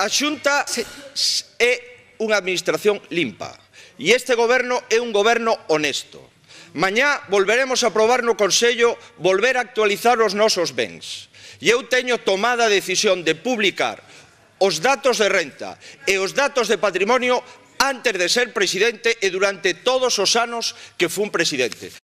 A Xunta é unha administración limpa e este goberno é un goberno honesto. Mañá volveremos a aprobar no Consello volver a actualizar os nosos bens. E eu teño tomada a decisión de publicar os datos de renta e os datos de patrimonio antes de ser presidente e durante todos os anos que fun presidente.